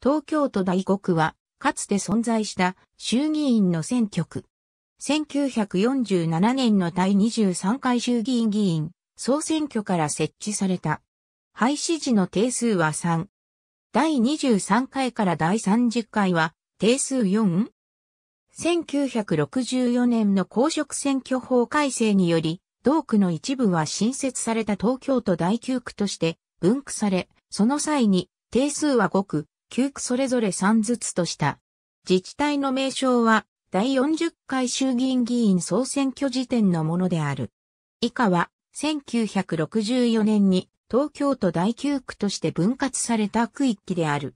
東京都第5区は、かつて存在した衆議院の選挙区。1947年の第23回衆議院議員、総選挙から設置された。廃止時の定数は3。第23回から第30回は、定数 4? 1964年の公職選挙法改正により、同区の一部は新設された東京都第9区として分区され、その際に定数は5区、9区それぞれ3ずつとした。自治体の名称は、第40回衆議院議員総選挙時点のものである。以下は、1964年に東京都第9区として分割された区域である。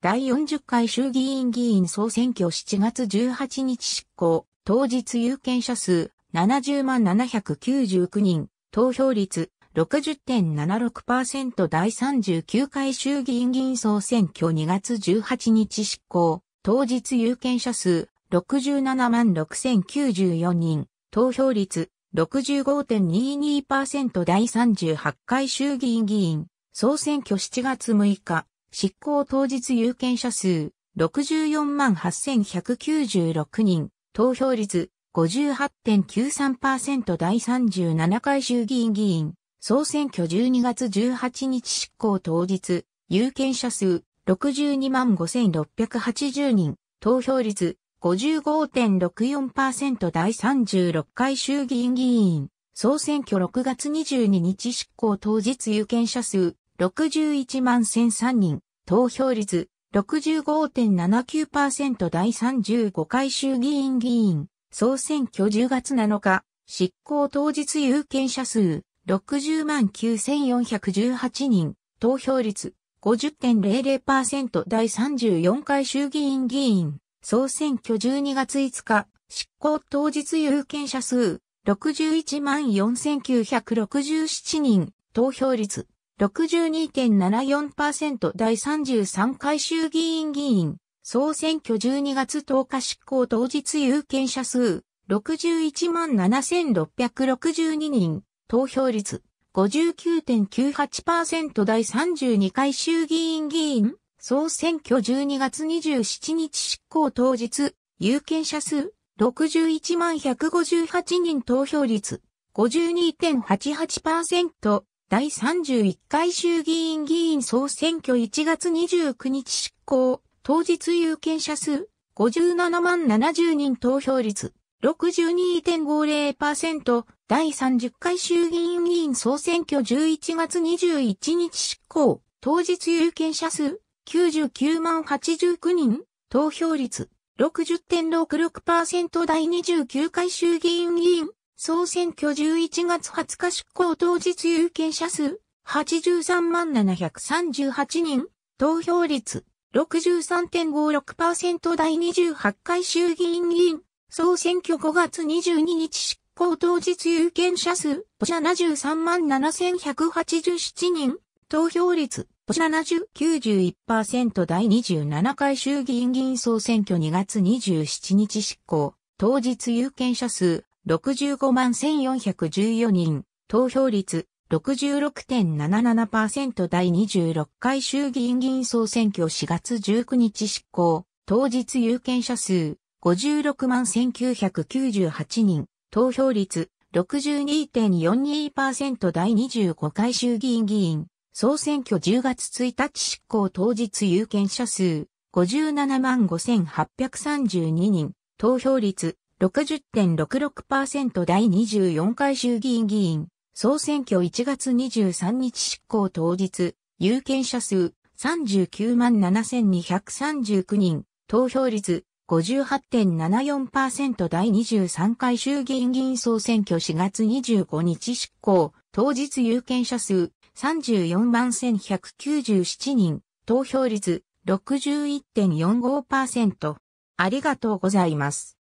第40回衆議院議員総選挙7月18日執行、当日有権者数70万799人、投票率60.76%第39回衆議院議員総選挙2月18日執行、当日有権者数67万6094人、投票率65.22%第38回衆議院議員、総選挙7月6日、執行当日有権者数64万8196人、投票率58.93%第37回衆議院議員、総選挙12月18日執行当日、有権者数62万5680人、投票率55.64%第36回衆議院議員、総選挙6月22日執行当日有権者数61万1003人、投票率65.79%第35回衆議院議員、総選挙10月7日、執行当日有権者数60万9418人、投票率50.00%第34回衆議院議員、総選挙12月5日、執行当日有権者数61万4967人、投票率62.74%第33回衆議院議員、総選挙12月10日執行当日有権者数61万7662人、投票率59.98%第32回衆議院議員総選挙12月27日執行当日有権者数61万158人投票率52.88%第31回衆議院議員総選挙1月29日執行当日有権者数57万70人投票率62.50%第30回衆議院議員総選挙11月21日執行、当日有権者数99万89人、投票率60.66%第29回衆議院議員総選挙11月20日執行当日有権者数83万738人、投票率63.56%第28回衆議院議員総選挙5月22日執行当日有権者数、73万7187人、投票率、70.91%第27回衆議院議員総選挙2月27日執行、当日有権者数、65万1414人、投票率、66.77%第26回衆議院議員総選挙4月19日執行、当日有権者数、56万1998人、投票率62.42%第25回衆議院議員、総選挙10月1日執行当日有権者数57万5832人、投票率60.66%第24回衆議院議員、総選挙1月23日執行当日、有権者数39万7239人、投票率58.74%第23回衆議院議員総選挙4月25日執行、当日有権者数34万1197人、投票率61.45%。ありがとうございます。